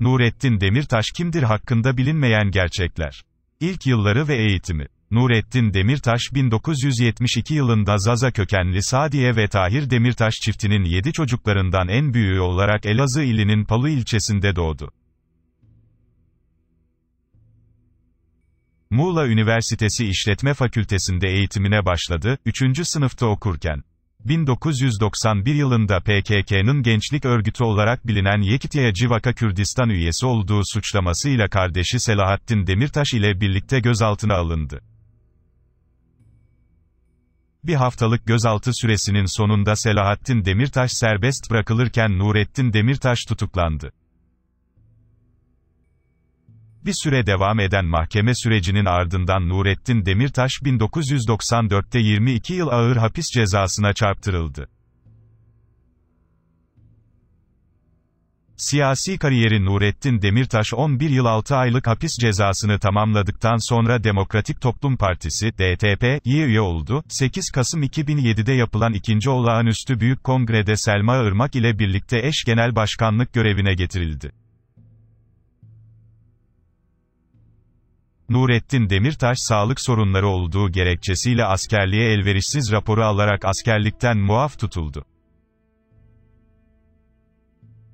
Nurettin Demirtaş kimdir hakkında bilinmeyen gerçekler. İlk yılları ve eğitimi. Nurettin Demirtaş 1972 yılında Zaza kökenli Sadiye ve Tahir Demirtaş çiftinin 7 çocuklarından en büyüğü olarak Elazığ ilinin Palı ilçesinde doğdu. Muğla Üniversitesi İşletme Fakültesinde eğitimine başladı, 3. sınıfta okurken 1991 yılında PKK'nın gençlik örgütü olarak bilinen Yekitiye Civaka Kürdistan üyesi olduğu suçlamasıyla kardeşi Selahattin Demirtaş ile birlikte gözaltına alındı. Bir haftalık gözaltı süresinin sonunda Selahattin Demirtaş serbest bırakılırken Nurettin Demirtaş tutuklandı. Bir süre devam eden mahkeme sürecinin ardından Nurettin Demirtaş 1994'te 22 yıl ağır hapis cezasına çarptırıldı. Siyasi kariyeri Nurettin Demirtaş 11 yıl 6 aylık hapis cezasını tamamladıktan sonra Demokratik Toplum Partisi (DTP) üye oldu. 8 Kasım 2007'de yapılan ikinci olağanüstü büyük kongrede Selma Irmak ile birlikte eş genel başkanlık görevine getirildi. Nurettin Demirtaş sağlık sorunları olduğu gerekçesiyle askerliğe elverişsiz raporu alarak askerlikten muaf tutuldu.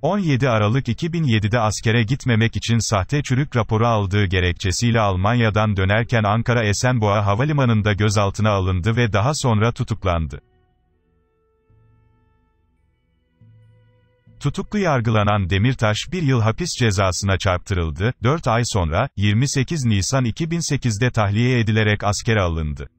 17 Aralık 2007'de askere gitmemek için sahte çürük raporu aldığı gerekçesiyle Almanya'dan dönerken Ankara Esenboğa Havalimanı'nda gözaltına alındı ve daha sonra tutuklandı. Tutuklu yargılanan Demirtaş bir yıl hapis cezasına çarptırıldı, 4 ay sonra, 28 Nisan 2008'de tahliye edilerek askere alındı.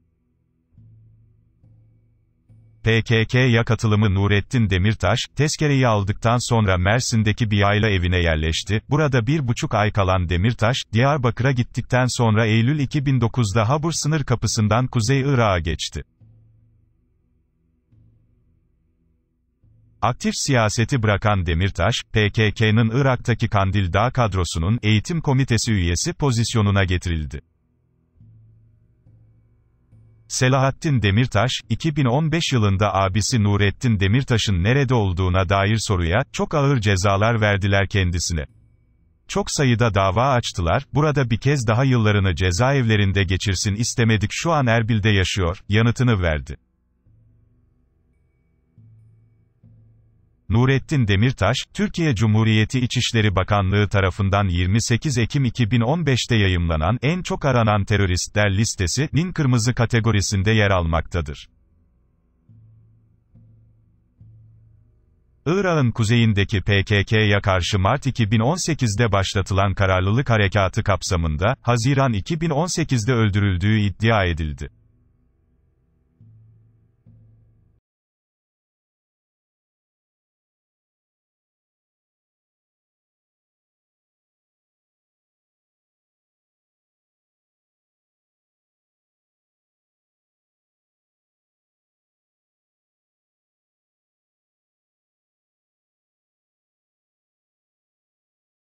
PKK'ya katılımı Nurettin Demirtaş, tezkereyi aldıktan sonra Mersin'deki bir yayla evine yerleşti. Burada bir buçuk ay kalan Demirtaş, Diyarbakır'a gittikten sonra Eylül 2009'da Habur sınır kapısından Kuzey Irak'a geçti. Aktif siyaseti bırakan Demirtaş, PKK'nın Irak'taki Kandil Dağ kadrosunun eğitim komitesi üyesi pozisyonuna getirildi. Selahattin Demirtaş, 2015 yılında abisi Nurettin Demirtaş'ın nerede olduğuna dair soruya, çok ağır cezalar verdiler kendisine. Çok sayıda dava açtılar, burada bir kez daha yıllarını cezaevlerinde geçirsin istemedik şu an Erbil'de yaşıyor, yanıtını verdi. Nurettin Demirtaş, Türkiye Cumhuriyeti İçişleri Bakanlığı tarafından 28 Ekim 2015'te yayımlanan en çok aranan teröristler listesi'nin kırmızı kategorisinde yer almaktadır. Irak'ın kuzeyindeki PKK'ya karşı Mart 2018'de başlatılan kararlılık harekatı kapsamında, Haziran 2018'de öldürüldüğü iddia edildi.